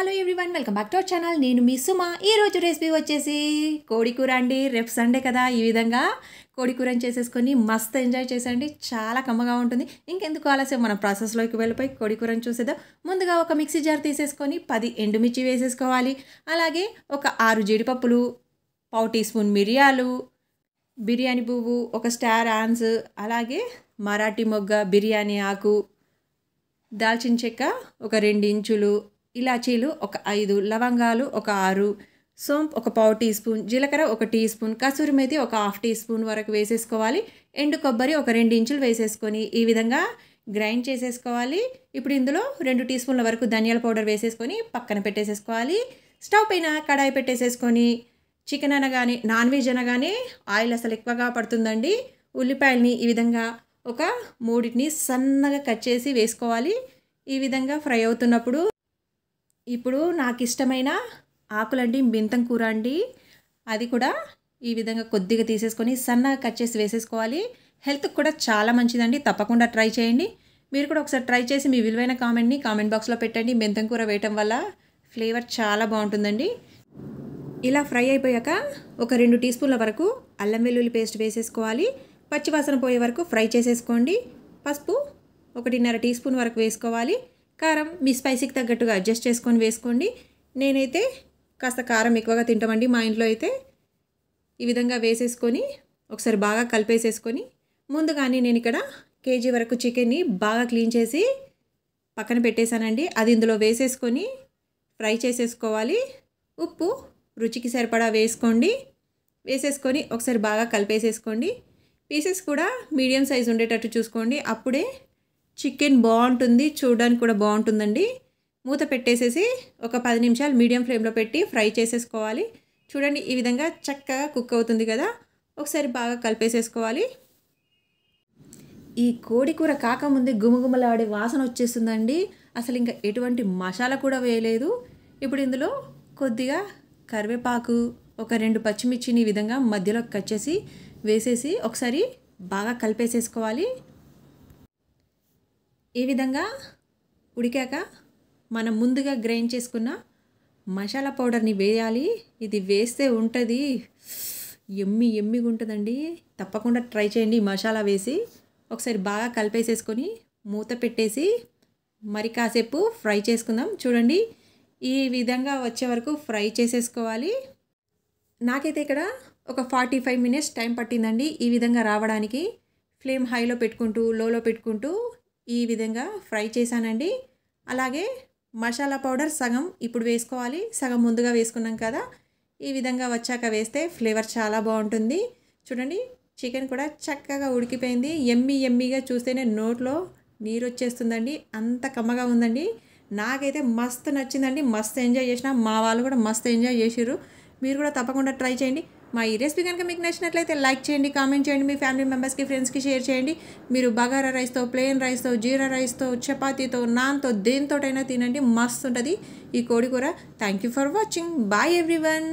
hello everyone welcome back to our channel నేను మీ సుమ ఈరోజు రెసిపీ వచ్చేసి కోడికూర అండి రేపు సండే కదా ఈ విధంగా కోడికూరని చేసేసుకొని మస్త్ ఎంజాయ్ చేసేయండి చాలా కమ్మగా ఉంటుంది ఇంకెందుకు ఆలస్యం మనం ప్రాసెస్లోకి వెళ్ళిపోయి కోడికూరని చూసేద్దాం ముందుగా ఒక మిక్సీ జార్ తీసేసుకొని పది ఎండుమిర్చి వేసేసుకోవాలి అలాగే ఒక ఆరు జీడిపప్పులు పావు టీ స్పూన్ మిరియాలు బిర్యానీ పువ్వు ఒక స్టార్ ఆన్స్ అలాగే మరాఠీ మొగ్గ బిర్యానీ ఆకు దాల్చిన చెక్క ఒక రెండు ఇంచులు ఇలాచీలు ఒక ఐదు లవంగాలు ఒక ఆరు సోంపు ఒక పావు టీ స్పూన్ జీలకర్ర ఒక టీ స్పూన్ కసూరి మేతి ఒక హాఫ్ టీ స్పూన్ వరకు వేసేసుకోవాలి ఎండు కొబ్బరి ఒక రెండు ఇంచులు వేసేసుకొని ఈ విధంగా గ్రైండ్ చేసేసుకోవాలి ఇప్పుడు ఇందులో రెండు టీ స్పూన్ల వరకు ధనియాల పౌడర్ వేసేసుకొని పక్కన పెట్టేసేసుకోవాలి స్టవ్ పైన కడాయి పెట్టేసేసుకొని చికెన్ అనగానే నాన్ వెజ్ అనగానే ఆయిల్ అసలు ఎక్కువగా పడుతుందండి ఉల్లిపాయల్ని ఈ విధంగా ఒక మూడింటిని సన్నగా కట్ చేసి వేసుకోవాలి ఈ విధంగా ఫ్రై అవుతున్నప్పుడు ఇప్పుడు నాకు ఇష్టమైన ఆకులండి బింతం కూర అండి అది కూడా ఈ విధంగా కొద్దిగా తీసేసుకొని సన్నగా కట్ చేసి వేసేసుకోవాలి హెల్త్కి కూడా చాలా మంచిదండి తప్పకుండా ట్రై చేయండి మీరు కూడా ఒకసారి ట్రై చేసి మీ విలువైన కామెంట్ని కామెంట్ బాక్స్లో పెట్టండి బెంతం కూర వేయటం వల్ల ఫ్లేవర్ చాలా బాగుంటుందండి ఇలా ఫ్రై అయిపోయాక ఒక రెండు టీ స్పూన్ల వరకు అల్లం వెల్లుల్లి పేస్ట్ వేసేసుకోవాలి పచ్చివాసన పోయే వరకు ఫ్రై చేసేసుకోండి పసుపు ఒకటిన్నర టీ స్పూన్ వరకు వేసుకోవాలి కారం మీ స్పైసీకి తగ్గట్టుగా అడ్జస్ట్ చేసుకొని వేసుకోండి నేనైతే కాస్త కారం ఎక్కువగా తింటామండి మా ఇంట్లో అయితే ఈ విధంగా వేసేసుకొని ఒకసారి బాగా కలిపేసేసుకొని ముందుగానే నేను ఇక్కడ కేజీ వరకు చికెన్ని బాగా క్లీన్ చేసి పక్కన పెట్టేశానండి అది ఇందులో వేసేసుకొని ఫ్రై చేసేసుకోవాలి ఉప్పు రుచికి సరిపడా వేసుకోండి వేసేసుకొని ఒకసారి బాగా కలిపేసేసుకోండి పీసెస్ కూడా మీడియం సైజ్ ఉండేటట్టు చూసుకోండి అప్పుడే చికెన్ బాగుంటుంది చూడడానికి కూడా బాగుంటుందండి మూత పెట్టేసేసి ఒక పది నిమిషాలు మీడియం ఫ్లేమ్లో పెట్టి ఫ్రై చేసేసుకోవాలి చూడండి ఈ విధంగా చక్కగా కుక్ అవుతుంది కదా ఒకసారి బాగా కలిపేసేసుకోవాలి ఈ కోడి కూర కాకముందే గుమగుమలాడే వాసన వచ్చేస్తుందండి అసలు ఇంకా ఎటువంటి మసాలా కూడా వేయలేదు ఇప్పుడు ఇందులో కొద్దిగా కరివేపాకు ఒక రెండు పచ్చిమిర్చిని ఈ విధంగా మధ్యలో కట్ చేసి వేసేసి ఒకసారి బాగా కలిపేసేసుకోవాలి ఈ విధంగా ఉడికాక మనం ముందుగా గ్రైండ్ చేసుకున్న మసాలా పౌడర్ని వేయాలి ఇది వేస్తే ఉంటుంది ఎమ్మి ఎమ్మిగా ఉంటుందండి తప్పకుండా ట్రై చేయండి మసాలా వేసి ఒకసారి బాగా కలిపేసేసుకొని మూత పెట్టేసి మరి కాసేపు ఫ్రై చేసుకుందాం చూడండి ఈ విధంగా వచ్చే వరకు ఫ్రై చేసేసుకోవాలి నాకైతే ఇక్కడ ఒక ఫార్టీ ఫైవ్ మినిట్స్ టైం పట్టిందండి ఈ విధంగా రావడానికి ఫ్లేమ్ హైలో పెట్టుకుంటూ లోలో పెట్టుకుంటూ ఈ విధంగా ఫ్రై చేశానండి అలాగే మసాలా పౌడర్ సగం ఇప్పుడు వేసుకోవాలి సగం ముందుగా వేసుకున్నాం కదా ఈ విధంగా వచ్చాక వేస్తే ఫ్లేవర్ చాలా బాగుంటుంది చూడండి చికెన్ కూడా చక్కగా ఉడికిపోయింది ఎమ్మి ఎమ్మిగా చూస్తేనే నోట్లో నీరు వచ్చేస్తుందండి అంత కమ్మగా ఉందండి నాకైతే మస్తు నచ్చిందండి మస్తు ఎంజాయ్ చేసిన మా వాళ్ళు కూడా మస్తు ఎంజాయ్ చేసారు మీరు కూడా తప్పకుండా ట్రై చేయండి మా ఈ రెసిపీ కనుక మీకు నచ్చినట్లయితే లైక్ చేయండి కామెంట్ చేయండి మీ ఫ్యామిలీ మెంబర్స్కి ఫ్రెండ్స్కి షేర్ చేయండి మీరు బగారా రైస్తో ప్లెయిన్ రైస్తో జీరా రైస్తో చపాతీతో నాన్తో దేనితోటైనా తినండి మస్తు ఉంటుంది ఈ కోడి కూర thank you for watching bye everyone